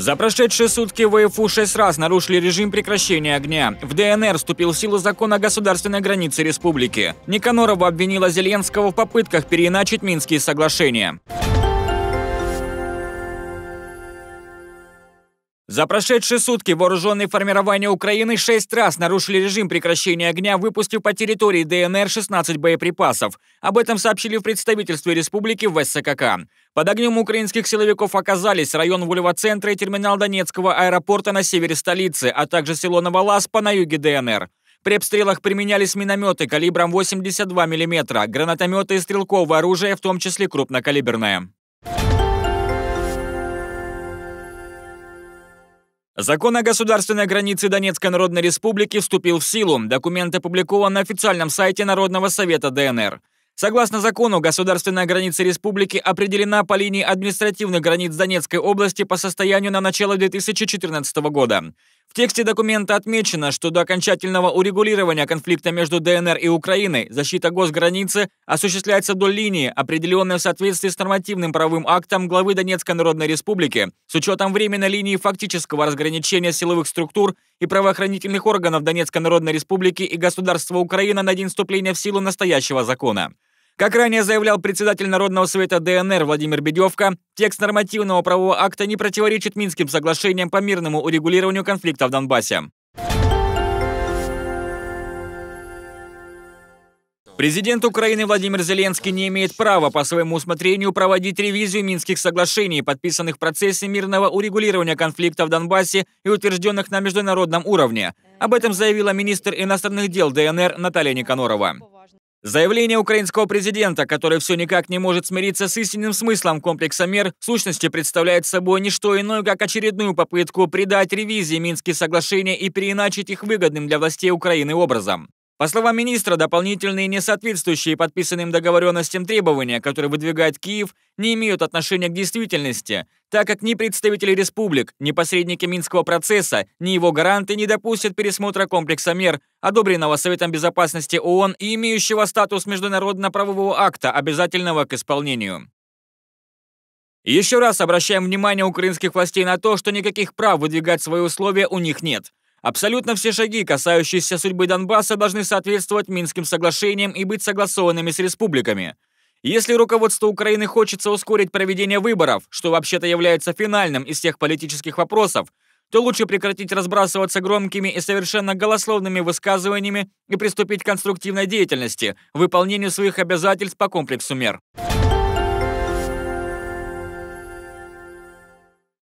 За прошедшие сутки ВФУ шесть раз нарушили режим прекращения огня. В ДНР вступил в силу закон о государственной границе республики. Никанорова обвинила Зеленского в попытках переиначить Минские соглашения. За прошедшие сутки вооруженные формирования Украины шесть раз нарушили режим прекращения огня, выпустив по территории ДНР 16 боеприпасов. Об этом сообщили в представительстве республики в СКК. Под огнем украинских силовиков оказались район Вулево-центра и терминал Донецкого аэропорта на севере столицы, а также село Новоласпа на юге ДНР. При обстрелах применялись минометы калибром 82 мм, гранатометы и стрелковое оружие, в том числе крупнокалиберное. Закон о государственной границе Донецкой Народной Республики вступил в силу. Документ опубликован на официальном сайте Народного Совета ДНР. Согласно закону, государственная граница республики определена по линии административных границ Донецкой области по состоянию на начало 2014 года. В тексте документа отмечено, что до окончательного урегулирования конфликта между ДНР и Украиной защита госграницы осуществляется до линии, определенной в соответствии с нормативным правовым актом главы Донецкой Народной Республики, с учетом временной линии фактического разграничения силовых структур и правоохранительных органов Донецкой Народной Республики и государства Украина на день вступления в силу настоящего закона. Как ранее заявлял председатель Народного совета ДНР Владимир Бедевка, текст нормативного правового акта не противоречит Минским соглашениям по мирному урегулированию конфликта в Донбассе. Президент Украины Владимир Зеленский не имеет права по своему усмотрению проводить ревизию Минских соглашений, подписанных в процессе мирного урегулирования конфликта в Донбассе и утвержденных на международном уровне. Об этом заявила министр иностранных дел ДНР Наталья Никонорова. Заявление украинского президента, который все никак не может смириться с истинным смыслом комплекса мер, в сущности представляет собой не что иное, как очередную попытку придать ревизии Минские соглашения и переиначить их выгодным для властей Украины образом. По словам министра, дополнительные несоответствующие подписанным договоренностям требования, которые выдвигает Киев, не имеют отношения к действительности, так как ни представители республик, ни посредники Минского процесса, ни его гаранты не допустят пересмотра комплекса мер, одобренного Советом Безопасности ООН и имеющего статус международно-правового акта, обязательного к исполнению. Еще раз обращаем внимание украинских властей на то, что никаких прав выдвигать свои условия у них нет. Абсолютно все шаги, касающиеся судьбы Донбасса, должны соответствовать Минским соглашениям и быть согласованными с республиками. Если руководство Украины хочется ускорить проведение выборов, что вообще-то является финальным из всех политических вопросов, то лучше прекратить разбрасываться громкими и совершенно голословными высказываниями и приступить к конструктивной деятельности, выполнению своих обязательств по комплексу мер.